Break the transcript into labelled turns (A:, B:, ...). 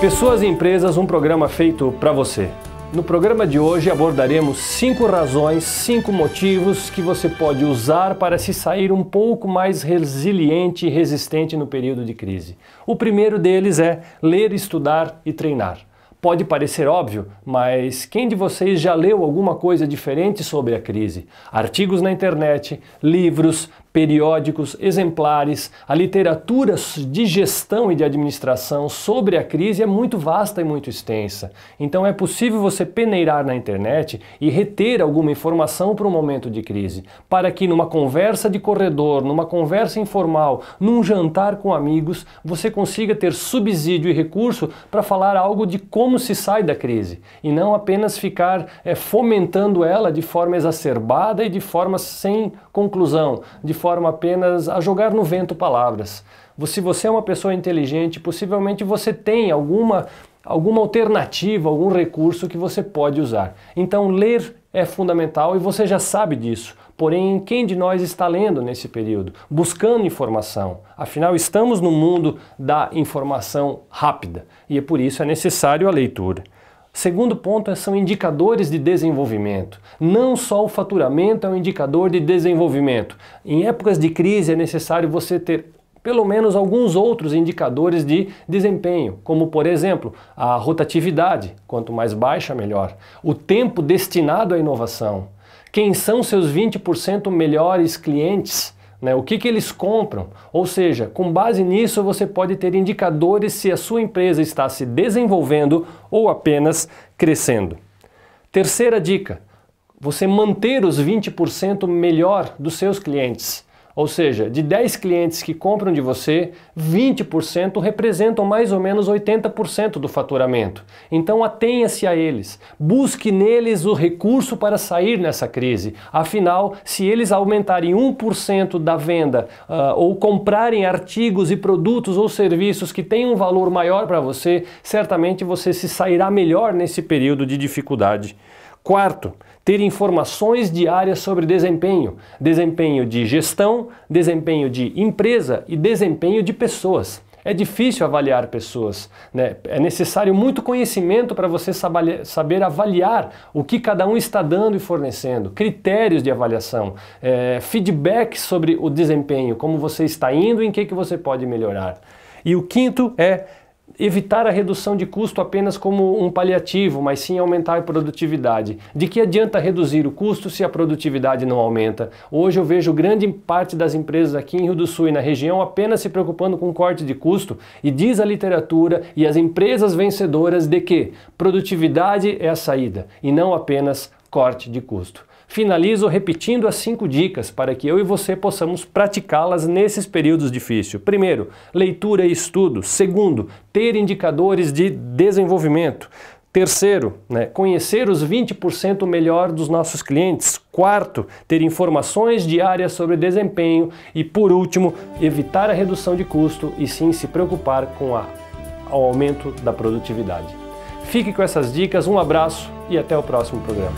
A: Pessoas e Empresas, um programa feito para você. No programa de hoje abordaremos cinco razões, cinco motivos que você pode usar para se sair um pouco mais resiliente e resistente no período de crise. O primeiro deles é ler, estudar e treinar. Pode parecer óbvio, mas quem de vocês já leu alguma coisa diferente sobre a crise? Artigos na internet, livros, periódicos, exemplares, a literatura de gestão e de administração sobre a crise é muito vasta e muito extensa. Então é possível você peneirar na internet e reter alguma informação para um momento de crise, para que numa conversa de corredor, numa conversa informal, num jantar com amigos, você consiga ter subsídio e recurso para falar algo de como se sai da crise e não apenas ficar é, fomentando ela de forma exacerbada e de forma sem conclusão, de forma forma apenas a jogar no vento palavras. Se você é uma pessoa inteligente, possivelmente você tem alguma, alguma alternativa, algum recurso que você pode usar. Então, ler é fundamental e você já sabe disso. Porém, quem de nós está lendo nesse período? Buscando informação. Afinal, estamos no mundo da informação rápida e é por isso é necessário a leitura. Segundo ponto é, são indicadores de desenvolvimento. Não só o faturamento é um indicador de desenvolvimento. Em épocas de crise é necessário você ter pelo menos alguns outros indicadores de desempenho, como por exemplo a rotatividade, quanto mais baixa, melhor. O tempo destinado à inovação. Quem são seus 20% melhores clientes? Né? O que, que eles compram? Ou seja, com base nisso você pode ter indicadores se a sua empresa está se desenvolvendo ou apenas crescendo. Terceira dica: você manter os 20% melhor dos seus clientes. Ou seja, de 10 clientes que compram de você, 20% representam mais ou menos 80% do faturamento. Então atenha-se a eles, busque neles o recurso para sair nessa crise. Afinal, se eles aumentarem 1% da venda uh, ou comprarem artigos e produtos ou serviços que têm um valor maior para você, certamente você se sairá melhor nesse período de dificuldade. Quarto, ter informações diárias sobre desempenho, desempenho de gestão, desempenho de empresa e desempenho de pessoas. É difícil avaliar pessoas, né? é necessário muito conhecimento para você saber avaliar o que cada um está dando e fornecendo, critérios de avaliação, é, feedback sobre o desempenho, como você está indo e em que, que você pode melhorar. E o quinto é evitar a redução de custo apenas como um paliativo, mas sim aumentar a produtividade. De que adianta reduzir o custo se a produtividade não aumenta? Hoje eu vejo grande parte das empresas aqui em Rio do Sul e na região apenas se preocupando com corte de custo e diz a literatura e as empresas vencedoras de que produtividade é a saída e não apenas corte de custo finalizo repetindo as cinco dicas para que eu e você possamos praticá-las nesses períodos difíceis. Primeiro, leitura e estudo. Segundo, ter indicadores de desenvolvimento. Terceiro, né, conhecer os 20% melhor dos nossos clientes. Quarto, ter informações diárias sobre desempenho. E por último, evitar a redução de custo e sim se preocupar com a, o aumento da produtividade. Fique com essas dicas, um abraço e até o próximo programa.